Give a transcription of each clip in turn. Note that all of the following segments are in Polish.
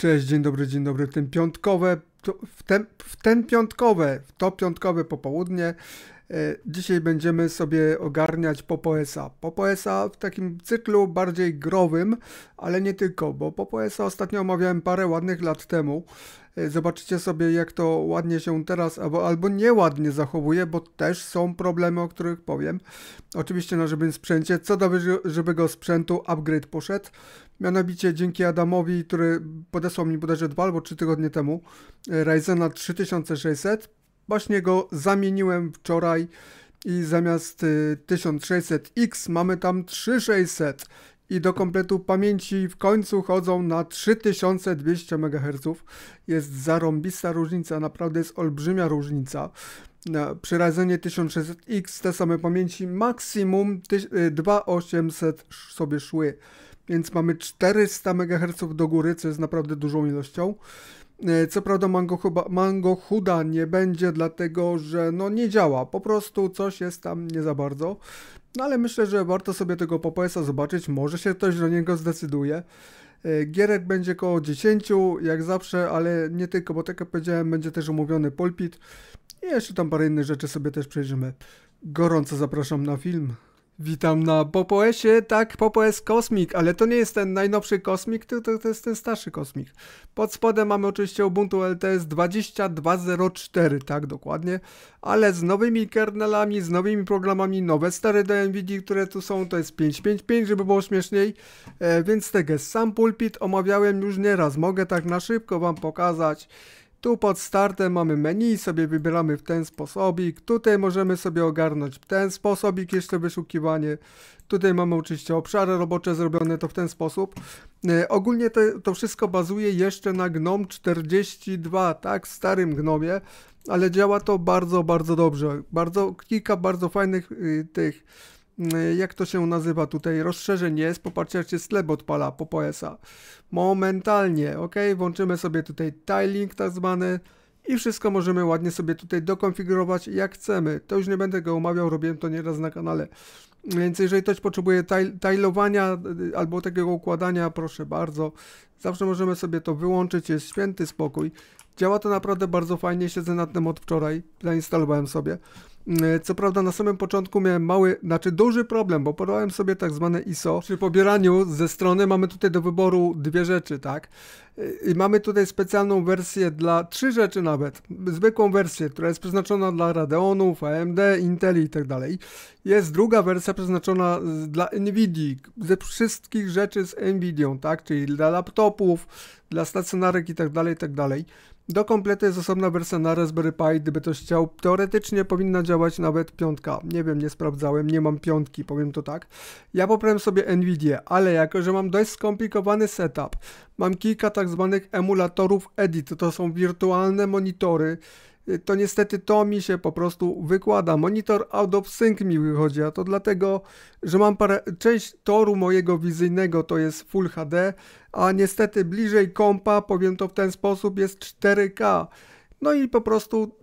Cześć, dzień dobry, dzień dobry. Ten tym piątkowe, w, ten, w ten piątkowe, w to piątkowe popołudnie E, dzisiaj będziemy sobie ogarniać Popoesa. Popoesa w takim cyklu bardziej growym, ale nie tylko, bo Popoesa ostatnio omawiałem parę ładnych lat temu. E, zobaczycie sobie, jak to ładnie się teraz albo, albo nieładnie zachowuje, bo też są problemy, o których powiem. Oczywiście na żywym sprzęcie. Co do żywego sprzętu, upgrade poszedł. Mianowicie dzięki Adamowi, który podesłał mi bodajże dwa albo trzy tygodnie temu, e, Ryzena 3600 Właśnie go zamieniłem wczoraj i zamiast 1600X y, mamy tam 3600 i do kompletu pamięci w końcu chodzą na 3200 MHz. Jest zarąbista różnica, naprawdę jest olbrzymia różnica. Przy Ryzenie 1600X te same pamięci maksimum 2800 y, sobie szły, więc mamy 400 MHz do góry, co jest naprawdę dużą ilością. E, co prawda Mango, chyba, Mango Huda nie będzie, dlatego że no nie działa, po prostu coś jest tam nie za bardzo. No ale myślę, że warto sobie tego pps zobaczyć, może się ktoś do niego zdecyduje. E, gierek będzie koło 10, jak zawsze, ale nie tylko, bo tak jak powiedziałem, będzie też umówiony pulpit. I jeszcze tam parę innych rzeczy sobie też przejrzymy. Gorąco zapraszam na film. Witam na Popoesie, tak, Popoes Kosmik, ale to nie jest ten najnowszy Kosmik, to, to, to jest ten starszy Kosmik. Pod spodem mamy oczywiście Ubuntu LTS 2204, tak dokładnie, ale z nowymi kernelami, z nowymi programami, nowe stare do NVIDII, które tu są, to jest 555, żeby było śmieszniej, e, więc tego sam pulpit omawiałem już nieraz, mogę tak na szybko wam pokazać. Tu pod startem mamy menu, sobie wybieramy w ten sposobik. Tutaj możemy sobie ogarnąć w ten sposobik jeszcze wyszukiwanie. Tutaj mamy oczywiście obszary robocze zrobione to w ten sposób. E, ogólnie te, to wszystko bazuje jeszcze na GNOME 42, tak, starym GNOMie, ale działa to bardzo, bardzo dobrze. Bardzo, kilka bardzo fajnych y, tych Y, jak to się nazywa tutaj, rozszerzeń jest, popatrzcie jak się sklep odpala po POS-a. Momentalnie, ok, włączymy sobie tutaj tiling tak zwany i wszystko możemy ładnie sobie tutaj dokonfigurować jak chcemy. To już nie będę go omawiał, robiłem to nieraz na kanale. Więc jeżeli ktoś potrzebuje tajlowania y, albo takiego układania, proszę bardzo, zawsze możemy sobie to wyłączyć, jest święty spokój. Działa to naprawdę bardzo fajnie, siedzę nad tym od wczoraj, zainstalowałem sobie. E, co prawda na samym początku miałem mały, znaczy duży problem, bo podałem sobie tak zwane ISO. Przy pobieraniu ze strony mamy tutaj do wyboru dwie rzeczy, tak? E, I mamy tutaj specjalną wersję dla, trzy rzeczy nawet, zwykłą wersję, która jest przeznaczona dla Radeonów, AMD, Inteli i tak dalej. Jest druga wersja przeznaczona dla NVIDII, ze wszystkich rzeczy z NVIDIą, tak? Czyli dla laptopów, dla stacjonarek i tak dalej, i tak dalej. Do kompletu jest osobna wersja na Raspberry Pi, gdyby ktoś chciał. Teoretycznie powinna działać nawet piątka. Nie wiem, nie sprawdzałem, nie mam piątki, powiem to tak. Ja poprawiam sobie Nvidia, ale jako, że mam dość skomplikowany setup, mam kilka tak zwanych emulatorów Edit, to są wirtualne monitory, to niestety to mi się po prostu wykłada. Monitor out of sync mi wychodzi, a to dlatego, że mam parę... Część toru mojego wizyjnego to jest Full HD, a niestety bliżej kompa, powiem to w ten sposób, jest 4K. No i po prostu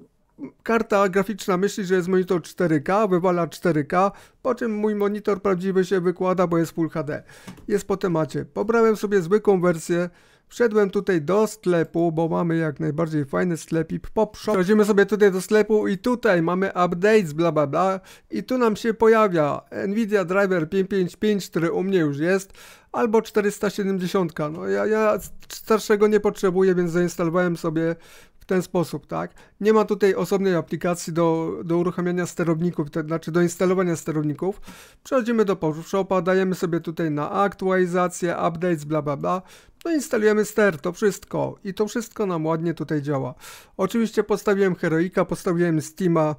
karta graficzna myśli, że jest monitor 4K, wywala 4K, po czym mój monitor prawdziwy się wykłada, bo jest Full HD. Jest po temacie. Pobrałem sobie zwykłą wersję Wszedłem tutaj do sklepu, bo mamy jak najbardziej fajny sklepik pop shop. Przechodzimy sobie tutaj do sklepu i tutaj mamy updates bla bla bla i tu nam się pojawia Nvidia Driver 555, który u mnie już jest albo 470. No ja, ja starszego nie potrzebuję, więc zainstalowałem sobie w ten sposób, tak? Nie ma tutaj osobnej aplikacji do, do uruchamiania sterowników, to znaczy do instalowania sterowników. Przechodzimy do Shopa, dajemy sobie tutaj na aktualizację, updates, bla bla bla no instalujemy ster, to wszystko. I to wszystko nam ładnie tutaj działa. Oczywiście postawiłem Heroika, postawiłem Steama,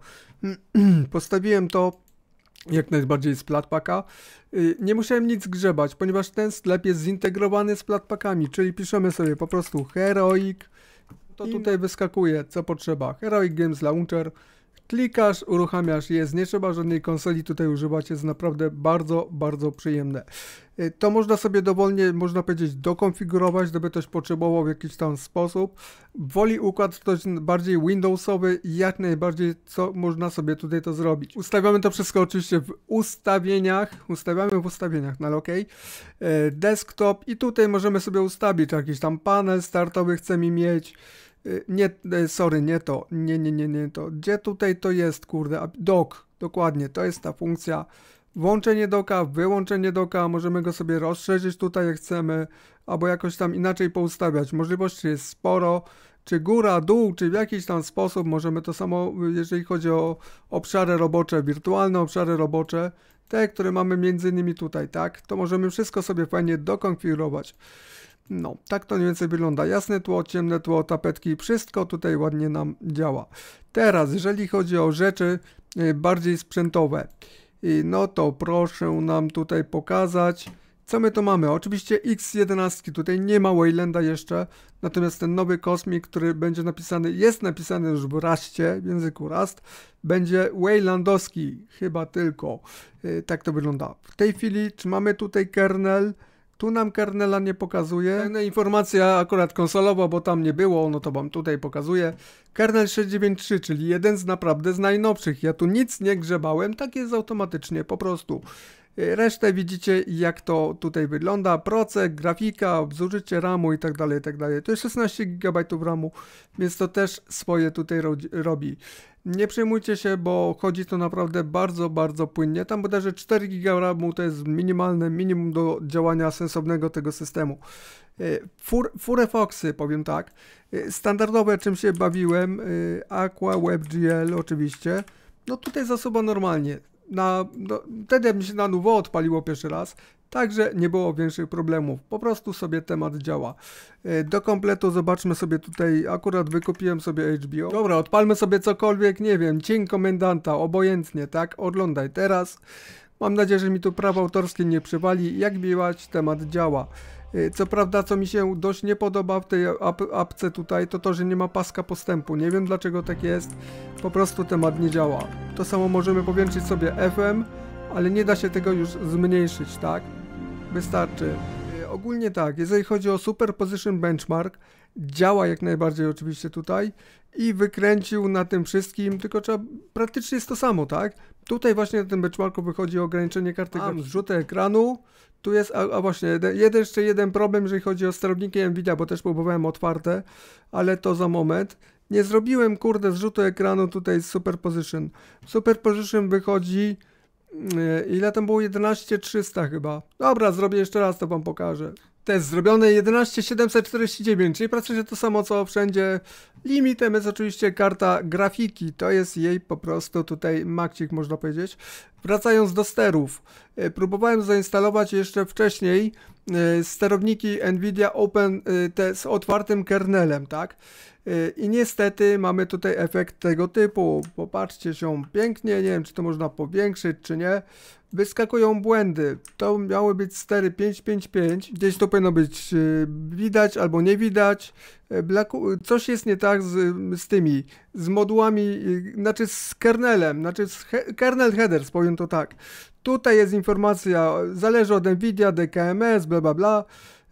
postawiłem to jak najbardziej z Platpaka. Y, nie musiałem nic grzebać, ponieważ ten sklep jest zintegrowany z Platpakami, czyli piszemy sobie po prostu Heroik, to tutaj wyskakuje co potrzeba. Heroic Games Launcher, Klikasz, uruchamiasz jest, nie trzeba żadnej konsoli tutaj używać, jest naprawdę bardzo, bardzo przyjemne. Y, to można sobie dowolnie, można powiedzieć, dokonfigurować, gdyby ktoś potrzebował w jakiś tam sposób. Woli układ ktoś bardziej Windowsowy, jak najbardziej, co można sobie tutaj to zrobić. Ustawiamy to wszystko oczywiście w ustawieniach, ustawiamy w ustawieniach, na no, OK. Desktop i tutaj możemy sobie ustawić jakiś tam panel startowy chcemy mieć, nie, e, sorry, nie to. Nie, nie, nie, nie to. Gdzie tutaj to jest, kurde? Dok, dokładnie, to jest ta funkcja. Włączenie doka, wyłączenie doka, możemy go sobie rozszerzyć tutaj jak chcemy, albo jakoś tam inaczej poustawiać. Możliwości jest sporo, czy góra, dół, czy w jakiś tam sposób możemy to samo, jeżeli chodzi o obszary robocze, wirtualne obszary robocze, te, które mamy między innymi tutaj, tak, to możemy wszystko sobie fajnie dokonfigurować. No, tak to mniej więcej wygląda. Jasne tło, ciemne tło, tapetki, wszystko tutaj ładnie nam działa. Teraz, jeżeli chodzi o rzeczy y, bardziej sprzętowe, y, no to proszę nam tutaj pokazać co my to mamy? Oczywiście X11, tutaj nie ma Waylanda jeszcze, natomiast ten nowy kosmik, który będzie napisany, jest napisany już w Rastie, w języku Rast, będzie Waylandowski, chyba tylko. Y, tak to wygląda. W tej chwili, czy mamy tutaj kernel? Tu nam kernela nie pokazuje. No informacja akurat konsolowa, bo tam nie było, no to wam tutaj pokazuje. Kernel 693, czyli jeden z naprawdę z najnowszych. Ja tu nic nie grzebałem, tak jest automatycznie, po prostu. Resztę widzicie jak to tutaj wygląda, procek, grafika, zużycie ramu itd., tak itd. Tak to jest 16 GB ramu, więc to też swoje tutaj robi. Nie przejmujcie się, bo chodzi to naprawdę bardzo, bardzo płynnie. Tam bodajże 4 GB RAMu to jest minimalne minimum do działania sensownego tego systemu. E, fur, Foxy, powiem tak. E, standardowe, czym się bawiłem, e, Aqua WebGL oczywiście. No tutaj sobą normalnie na, no, wtedy mi się na nowo odpaliło pierwszy raz, także nie było większych problemów. Po prostu sobie temat działa. E, do kompletu zobaczmy sobie tutaj, akurat wykupiłem sobie HBO. Dobra, odpalmy sobie cokolwiek, nie wiem, Cień Komendanta, obojętnie, tak? Oglądaj teraz. Mam nadzieję, że mi tu prawo autorskie nie przywali. Jak biłać, temat działa. Y, co prawda, co mi się dość nie podoba w tej ap apce tutaj, to to, że nie ma paska postępu. Nie wiem dlaczego tak jest, po prostu temat nie działa. To samo możemy powiększyć sobie FM, ale nie da się tego już zmniejszyć, tak? Wystarczy. Y, ogólnie tak, jeżeli chodzi o Superposition Benchmark, działa jak najbardziej oczywiście tutaj i wykręcił na tym wszystkim, tylko trzeba, praktycznie jest to samo, tak? Tutaj właśnie na tym benchmarku wychodzi ograniczenie karty graf... zrzuty ekranu. Tu jest, a, a właśnie, jeden, jeden, jeszcze jeden problem, jeżeli chodzi o sterowniki Nvidia, bo też próbowałem otwarte, ale to za moment. Nie zrobiłem, kurde, zrzutu ekranu tutaj z Superposition. Superposition wychodzi... Mm, e, ile tam było? 11300 chyba. Dobra, zrobię jeszcze raz, to wam pokażę. Test zrobiony 11749, czyli pracuje to samo co wszędzie. Limitem jest oczywiście karta grafiki, to jest jej po prostu tutaj makcik można powiedzieć. Wracając do sterów, e, próbowałem zainstalować jeszcze wcześniej e, sterowniki NVIDIA Open e, te z otwartym kernelem, tak? I niestety mamy tutaj efekt tego typu. Popatrzcie się pięknie, nie wiem czy to można powiększyć czy nie. Wyskakują błędy. To miały być 4, 5, 5, 5. Gdzieś to powinno być y, widać albo nie widać. E, y, coś jest nie tak z, z tymi, z modułami, y, znaczy z kernelem, znaczy z he kernel headers, powiem to tak. Tutaj jest informacja, zależy od NVIDIA, DKMS, bla bla bla.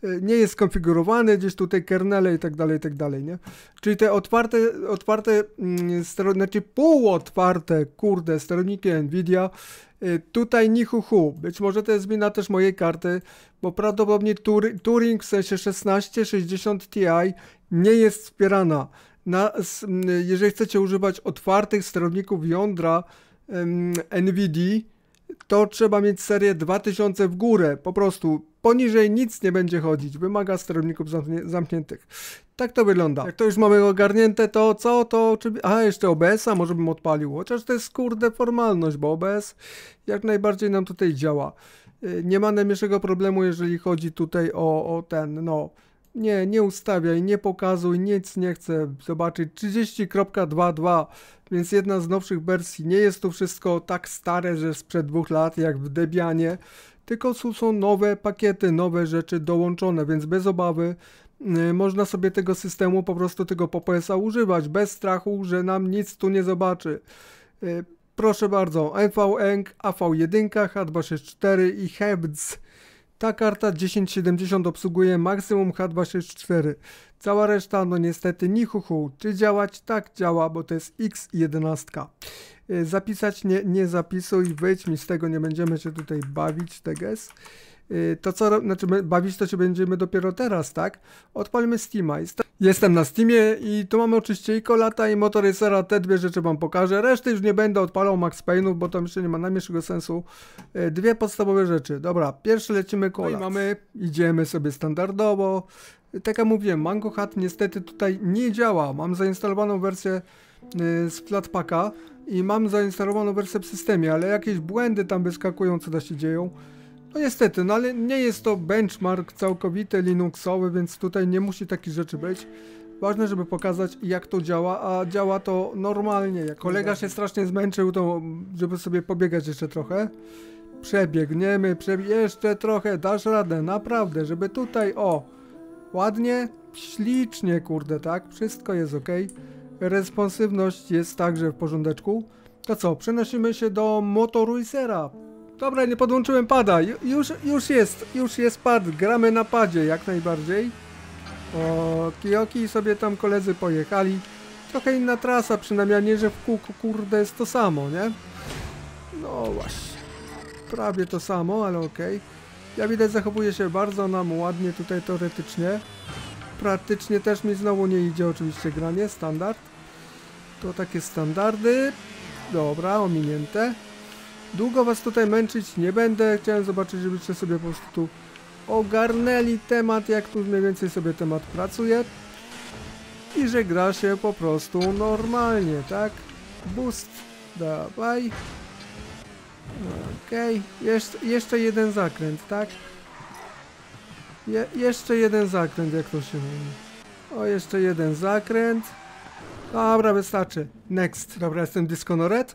E, nie jest skonfigurowany, gdzieś tutaj kernele i tak dalej, i tak dalej, nie? Czyli te otwarte, otwarte mm, strony, znaczy półotwarte, kurde, sterowniki NVIDIA, e, tutaj nichuchu, być może to jest wina też mojej karty, bo prawdopodobnie Turing w sensie 1660 Ti nie jest wspierana. Na, jeżeli chcecie używać otwartych sterowników jądra um, to trzeba mieć serię 2000 w górę, po prostu poniżej nic nie będzie chodzić, wymaga sterowników zamkniętych. Tak to wygląda. Jak to już mamy ogarnięte, to co? To oczywiście... A, jeszcze OBS-a może bym odpalił, chociaż to jest kurde formalność, bo OBS jak najbardziej nam tutaj działa. Y, nie ma najmniejszego problemu, jeżeli chodzi tutaj o, o ten, no nie, nie ustawiaj, nie pokazuj, nic nie chcę zobaczyć. 30.22, więc jedna z nowszych wersji. Nie jest to wszystko tak stare, że sprzed dwóch lat, jak w Debianie, tylko są nowe pakiety, nowe rzeczy dołączone, więc bez obawy y, można sobie tego systemu, po prostu tego PPS-a używać, bez strachu, że nam nic tu nie zobaczy. Y, proszę bardzo, NVENG, AV1, H264 i HEBDS ta karta 1070 obsługuje maksimum H264. Cała reszta, no niestety, ni hu, hu. Czy działać? Tak działa, bo to jest X11. E, zapisać nie, nie zapisuj, wyjdź mi z tego, nie będziemy się tutaj bawić, TGS. Y, to co, znaczy bawić to się będziemy dopiero teraz, tak? Odpalmy Steama. Jestem na Steamie i tu mamy oczywiście i Kolata i Motoracera, te dwie rzeczy wam pokażę. Reszty już nie będę odpalał Max Payne'ów, bo to jeszcze nie ma najmniejszego sensu. Y, dwie podstawowe rzeczy. Dobra, pierwszy lecimy Kolat. No i mamy, idziemy sobie standardowo. Tak jak mówiłem, Mango Hat niestety tutaj nie działa. Mam zainstalowaną wersję y, z Flatpaka i mam zainstalowaną wersję w systemie, ale jakieś błędy tam wyskakują, co da się dzieją. No niestety, no ale nie jest to benchmark całkowity Linuxowy, więc tutaj nie musi takich rzeczy być. Ważne, żeby pokazać jak to działa, a działa to normalnie. Jak kolega się strasznie zmęczył, to żeby sobie pobiegać jeszcze trochę. Przebiegniemy, przebie jeszcze trochę, dasz radę, naprawdę, żeby tutaj, o, ładnie, ślicznie, kurde, tak, wszystko jest ok. Responsywność jest także w porządeczku. To co, przenosimy się do Motoruisera. Dobra, nie podłączyłem pada. Już, już jest, już jest pad. Gramy na padzie jak najbardziej. O, Kioki sobie tam koledzy pojechali. Trochę inna trasa, przynajmniej nie, że w kółku kurde jest to samo, nie? No właśnie. Prawie to samo, ale okej. Okay. Ja widać zachowuje się bardzo nam ładnie tutaj teoretycznie. Praktycznie też mi znowu nie idzie oczywiście granie, standard. To takie standardy. Dobra, ominięte. Długo was tutaj męczyć nie będę. Chciałem zobaczyć, żebyście sobie po prostu ogarnęli temat, jak tu mniej więcej sobie temat pracuje. I że gra się po prostu normalnie, tak? Boost. Dawaj. Okej. Okay. Jesz jeszcze jeden zakręt, tak? Je jeszcze jeden zakręt, jak to się mówi. O, jeszcze jeden zakręt. Dobra, wystarczy. Next. Dobra, jestem Disconored.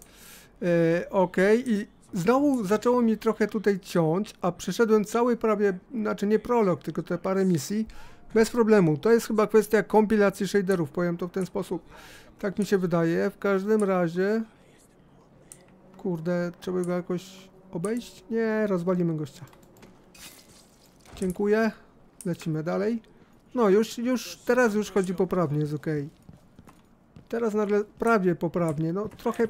E, ok, i znowu zaczęło mi trochę tutaj ciąć, a przeszedłem cały prawie, znaczy nie prolog, tylko te parę misji, bez problemu. To jest chyba kwestia kompilacji shaderów, powiem to w ten sposób. Tak mi się wydaje. W każdym razie... Kurde, trzeba go jakoś obejść? Nie, rozwalimy gościa. Dziękuję. Lecimy dalej. No, już, już, teraz już chodzi poprawnie, jest ok. Teraz nagle prawie poprawnie, no trochę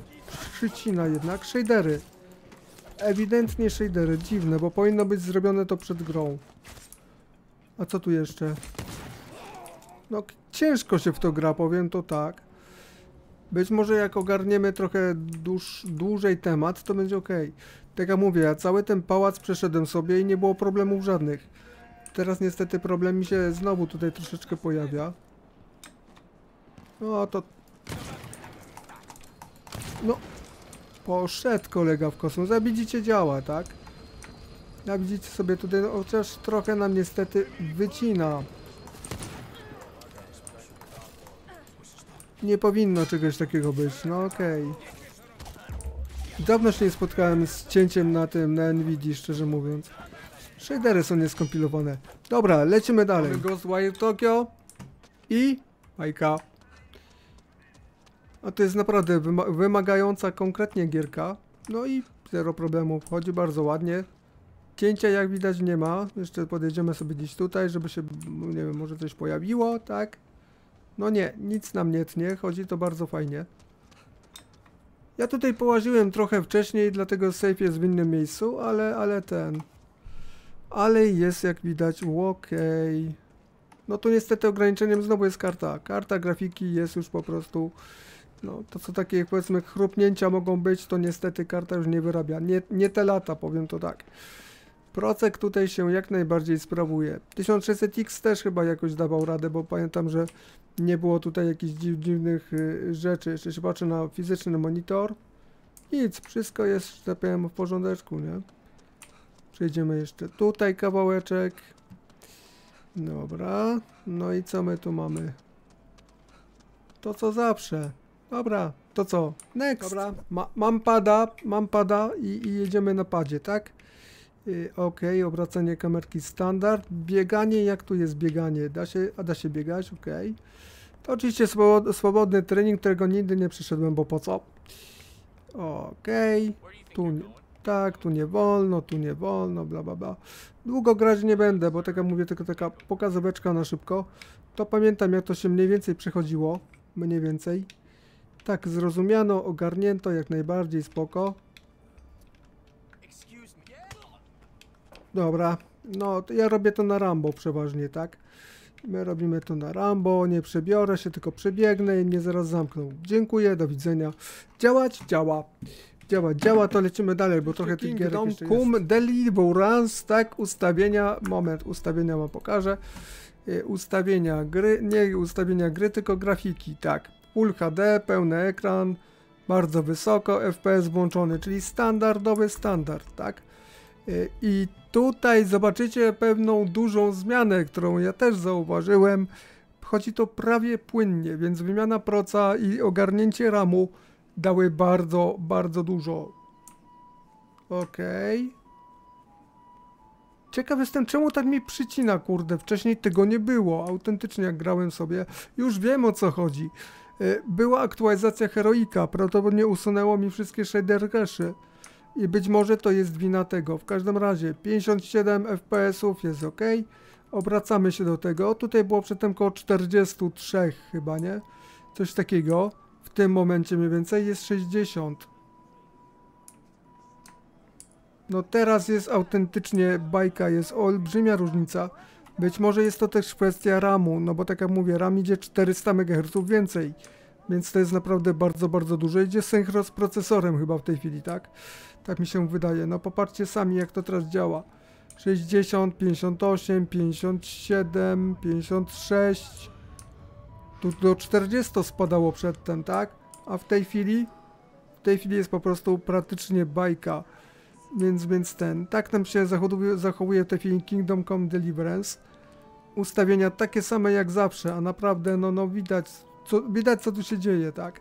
przycina jednak. Shadery. Ewidentnie shadery, dziwne, bo powinno być zrobione to przed grą. A co tu jeszcze? No ciężko się w to gra, powiem to tak. Być może jak ogarniemy trochę dłuż, dłużej temat, to będzie ok. Tak jak mówię, ja cały ten pałac przeszedłem sobie i nie było problemów żadnych. Teraz niestety problem mi się znowu tutaj troszeczkę pojawia. No to no. Poszedł kolega w kosmos. A widzicie działa, tak? Jak widzicie sobie tutaj, no, chociaż trochę nam niestety wycina. Nie powinno czegoś takiego być, no okej. Okay. Dawno się nie spotkałem z cięciem na tym, na NVIDII, szczerze mówiąc. Shadery są nieskompilowane. Dobra, lecimy dalej. Ghostwire Tokyo i Majka. A to jest naprawdę wymagająca konkretnie gierka. No i zero problemów, chodzi bardzo ładnie. Cięcia jak widać nie ma. Jeszcze podejdziemy sobie gdzieś tutaj, żeby się, no nie wiem, może coś pojawiło, tak? No nie, nic nam nie tnie, chodzi to bardzo fajnie. Ja tutaj połaziłem trochę wcześniej, dlatego safe jest w innym miejscu, ale, ale ten... Ale jest jak widać, okej... Okay. No tu niestety ograniczeniem znowu jest karta. Karta grafiki jest już po prostu no, to co takie powiedzmy chrupnięcia mogą być, to niestety karta już nie wyrabia. Nie, nie te lata, powiem to tak. Procek tutaj się jak najbardziej sprawuje. 1600X też chyba jakoś dawał radę, bo pamiętam, że nie było tutaj jakichś dziw, dziwnych y, rzeczy. Jeszcze się patrzę na fizyczny monitor. Nic, wszystko jest, że tak powiem, w porządeczku, nie? Przejdziemy jeszcze tutaj kawałeczek. Dobra. No i co my tu mamy? To co zawsze. Dobra, to co? Next. Dobra. Ma, mam pada, mam pada i, i jedziemy na padzie, tak? Y, ok, obracanie kamerki standard. Bieganie, jak tu jest bieganie? Da się, a da się biegać? Ok. To oczywiście swobodny trening, którego nigdy nie przyszedłem, bo po co? Ok. Tu nie, tak, tu nie wolno, tu nie wolno, bla bla bla. Długo grać nie będę, bo tak jak mówię, tylko taka pokazóweczka na szybko. To pamiętam, jak to się mniej więcej przechodziło. Mniej więcej. Tak, zrozumiano, ogarnięto jak najbardziej, spoko. Dobra, no ja robię to na Rambo przeważnie, tak? My robimy to na Rambo, nie przebiorę się, tylko przebiegnę i mnie zaraz zamkną. Dziękuję, do widzenia. Działać? Działa. Działa, działa, to lecimy dalej, bo trochę tych gier jeszcze Cum Deliverance, tak, ustawienia, moment, ustawienia wam pokażę. E, ustawienia gry, nie ustawienia gry, tylko grafiki, tak. Full HD, pełny ekran, bardzo wysoko, FPS włączony, czyli standardowy standard, tak? Y, I tutaj zobaczycie pewną dużą zmianę, którą ja też zauważyłem. Chodzi to prawie płynnie, więc wymiana proca i ogarnięcie ramu dały bardzo, bardzo dużo. Ok. Okay. Ciekaw jestem, czemu tak mi przycina, kurde. Wcześniej tego nie było. Autentycznie, jak grałem sobie, już wiem o co chodzi. E, była aktualizacja Heroika, prawdopodobnie usunęło mi wszystkie shader cache. I być może to jest wina tego. W każdym razie 57 FPS-ów jest ok. Obracamy się do tego. Tutaj było przedtem około 43 chyba, nie? Coś takiego. W tym momencie mniej więcej jest 60. No teraz jest autentycznie bajka, jest olbrzymia różnica. Być może jest to też kwestia RAMu, no bo tak jak mówię, RAM idzie 400 MHz więcej, więc to jest naprawdę bardzo, bardzo dużo. Idzie synchro z procesorem chyba w tej chwili, tak? Tak mi się wydaje. No popatrzcie sami, jak to teraz działa. 60, 58, 57, 56. Tu do 40 spadało przedtem, tak? A w tej chwili, w tej chwili jest po prostu praktycznie bajka. Więc, więc ten, tak nam się zachowuje, zachowuje w tej chwili Kingdom Come Deliverance ustawienia takie same jak zawsze, a naprawdę no, no widać, co, widać co tu się dzieje, tak?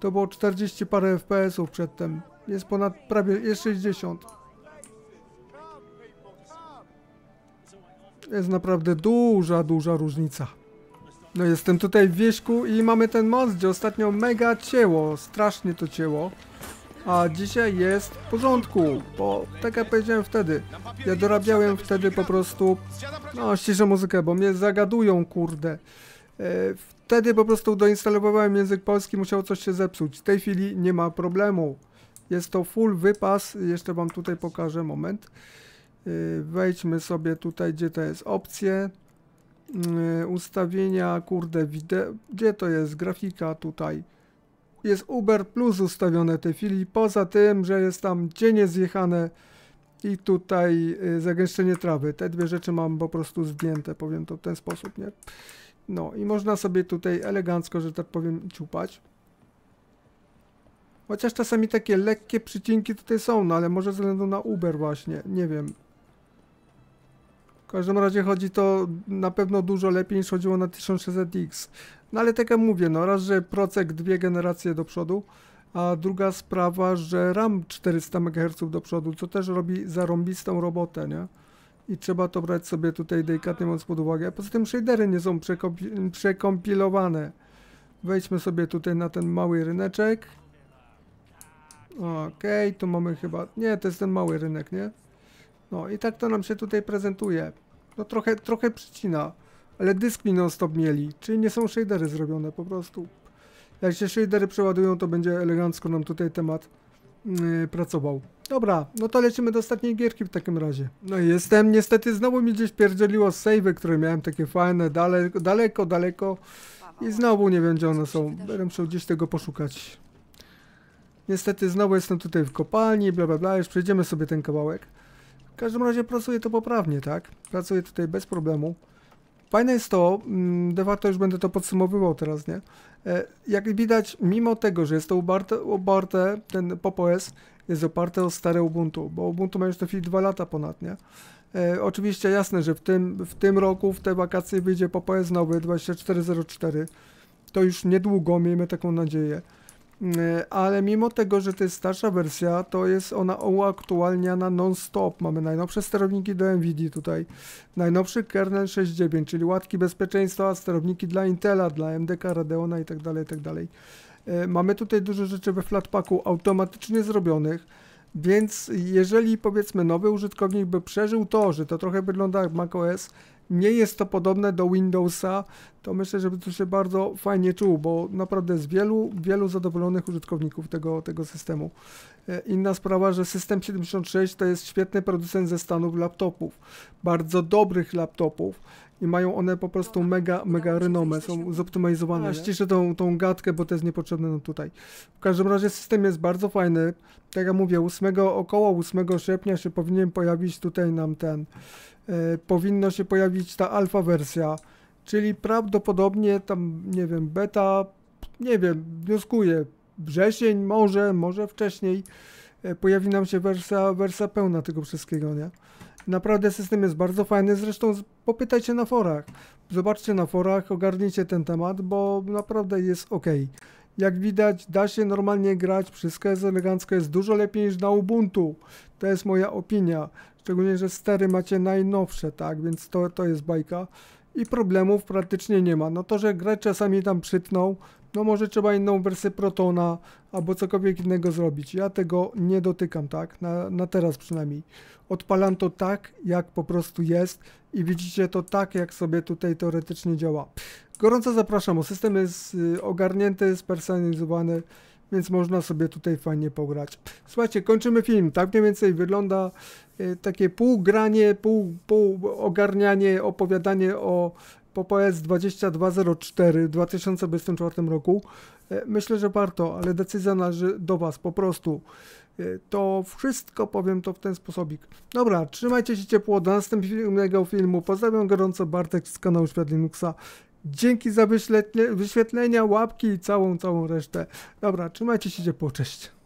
To było 40 parę FPS-ów przedtem, jest ponad prawie, jest 60. Jest naprawdę duża, duża różnica. No jestem tutaj w wieśku i mamy ten most, gdzie ostatnio mega cieło, strasznie to cieło a dzisiaj jest w porządku, bo tak jak powiedziałem wtedy, ja dorabiałem wtedy po prostu, no ściszę muzykę, bo mnie zagadują, kurde. E, wtedy po prostu doinstalowałem język polski, musiało coś się zepsuć. W tej chwili nie ma problemu. Jest to full wypas, jeszcze wam tutaj pokażę, moment. E, wejdźmy sobie tutaj, gdzie to jest opcje. E, ustawienia, kurde, wideo, gdzie to jest grafika tutaj jest Uber Plus ustawione w tej chwili, poza tym, że jest tam cienie zjechane i tutaj y, zagęszczenie trawy. Te dwie rzeczy mam po prostu zdjęte, powiem to w ten sposób, nie? No i można sobie tutaj elegancko, że tak powiem, ciupać. Chociaż czasami takie lekkie przycinki tutaj są, no ale może ze względu na Uber właśnie, nie wiem. W każdym razie chodzi to na pewno dużo lepiej niż chodziło na 1600X. No ale tak jak mówię, no raz, że procek dwie generacje do przodu, a druga sprawa, że RAM 400 MHz do przodu, co też robi zarąbistą robotę, nie? I trzeba to brać sobie tutaj delikatnie mocno pod uwagę. poza tym shadery nie są przekompi przekompilowane. Wejdźmy sobie tutaj na ten mały ryneczek. Okej, okay, tu mamy chyba... Nie, to jest ten mały rynek, nie? No i tak to nam się tutaj prezentuje. No trochę, trochę przycina. Ale dysk mi non-stop mieli, czyli nie są shadery zrobione po prostu. Jak się shadery przeładują, to będzie elegancko nam tutaj temat yy, pracował. Dobra, no to lecimy do ostatniej gierki w takim razie. No i jestem, niestety znowu mi gdzieś pierdzieliło save, które miałem takie fajne, Daleko, daleko, daleko. I znowu nie wiem gdzie one są, będę musiał gdzieś tego poszukać. Niestety znowu jestem tutaj w kopalni, bla bla bla, już przejdziemy sobie ten kawałek. W każdym razie pracuję to poprawnie, tak? Pracuję tutaj bez problemu. Fajne jest to, mm, de facto już będę to podsumowywał teraz, nie? E, jak widać, mimo tego, że jest to oparte, ten PopoS jest oparte o stare Ubuntu, bo Ubuntu ma już te chwili 2 lata ponad, nie? E, oczywiście jasne, że w tym, w tym roku, w te wakacje wyjdzie PopoS nowy 2404. To już niedługo, miejmy taką nadzieję. Mm, ale mimo tego, że to jest starsza wersja, to jest ona uaktualniana non-stop. Mamy najnowsze sterowniki do NVIDII tutaj, najnowszy kernel 6.9, czyli łatki bezpieczeństwa, sterowniki dla Intela, dla MDK, Radeona itd., tak itd. Tak e, mamy tutaj dużo rzeczy we Flatpaku automatycznie zrobionych, więc jeżeli powiedzmy nowy użytkownik by przeżył to, że to trochę wygląda jak macOS, nie jest to podobne do Windowsa, to myślę, żeby tu się bardzo fajnie czuł, bo naprawdę jest wielu, wielu zadowolonych użytkowników tego, tego systemu. E, inna sprawa, że System 76 to jest świetny producent ze Stanów laptopów, bardzo dobrych laptopów i mają one po prostu mega, mega renomę, są zoptymalizowane. Ja Ściszę tą, tą gadkę, bo to jest niepotrzebne no tutaj. W każdym razie system jest bardzo fajny. Tak jak mówię, 8, około 8 sierpnia się powinien pojawić tutaj nam ten E, powinno się pojawić ta alfa wersja, czyli prawdopodobnie tam, nie wiem, beta, nie wiem, wnioskuję, wrzesień może, może wcześniej e, pojawi nam się wersja, wersja pełna tego wszystkiego, nie? Naprawdę system jest bardzo fajny, zresztą popytajcie na forach, zobaczcie na forach, ogarnijcie ten temat, bo naprawdę jest ok. Jak widać, da się normalnie grać, wszystko jest elegancko, jest dużo lepiej niż na Ubuntu. To jest moja opinia. Szczególnie, że stery macie najnowsze, tak, więc to, to jest bajka. I problemów praktycznie nie ma. No to, że gracz czasami tam przytnął, no może trzeba inną wersję Protona albo cokolwiek innego zrobić. Ja tego nie dotykam, tak, na, na teraz przynajmniej. Odpalam to tak, jak po prostu jest i widzicie to tak, jak sobie tutaj teoretycznie działa. Gorąco zapraszam, O system jest y, ogarnięty, spersonalizowany więc można sobie tutaj fajnie pograć. Słuchajcie, kończymy film. Tak mniej więcej wygląda e, takie półgranie, pół, pół ogarnianie, opowiadanie o PPS 2204 w 2024 roku. E, myślę, że warto, ale decyzja należy do Was po prostu. E, to wszystko powiem to w ten sposobik. Dobra, trzymajcie się ciepło do następnego filmu. Pozdrawiam gorąco Bartek z kanału Świat Linuxa. Dzięki za wyświetlenia, łapki i całą, całą resztę. Dobra, trzymajcie się ciepło, cześć.